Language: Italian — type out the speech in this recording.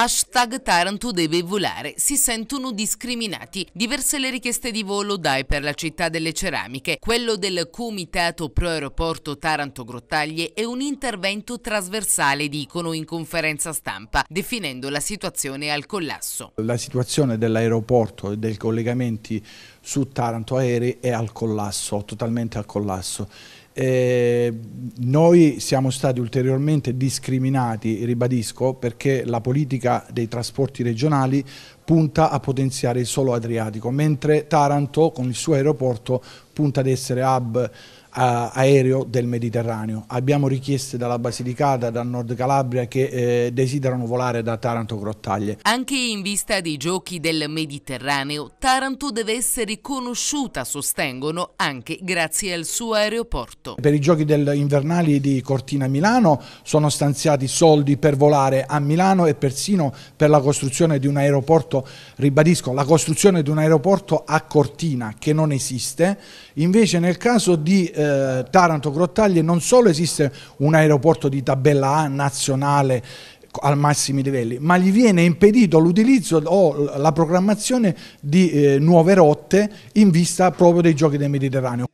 Hashtag Taranto deve volare. Si sentono discriminati. Diverse le richieste di volo dai per la città delle ceramiche. Quello del Comitato Pro Aeroporto Taranto Grottaglie è un intervento trasversale, dicono in conferenza stampa, definendo la situazione al collasso. La situazione dell'aeroporto e dei collegamenti su Taranto Aerei è al collasso, totalmente al collasso. Eh, noi siamo stati ulteriormente discriminati, ribadisco, perché la politica dei trasporti regionali punta a potenziare il solo Adriatico, mentre Taranto con il suo aeroporto punta ad essere hub eh, aereo del Mediterraneo. Abbiamo richieste dalla Basilicata, dal Nord Calabria che eh, desiderano volare da Taranto Grottaglie. Anche in vista dei giochi del Mediterraneo, Taranto deve essere conosciuta, sostengono, anche grazie al suo aeroporto. Per i giochi del, invernali di Cortina Milano sono stanziati soldi per volare a Milano e persino per la costruzione di un aeroporto, ribadisco, la costruzione di un aeroporto a Cortina che non esiste Invece nel caso di eh, Taranto-Grottaglie non solo esiste un aeroporto di tabella A nazionale al massimi livelli, ma gli viene impedito l'utilizzo o la programmazione di eh, nuove rotte in vista proprio dei giochi del Mediterraneo.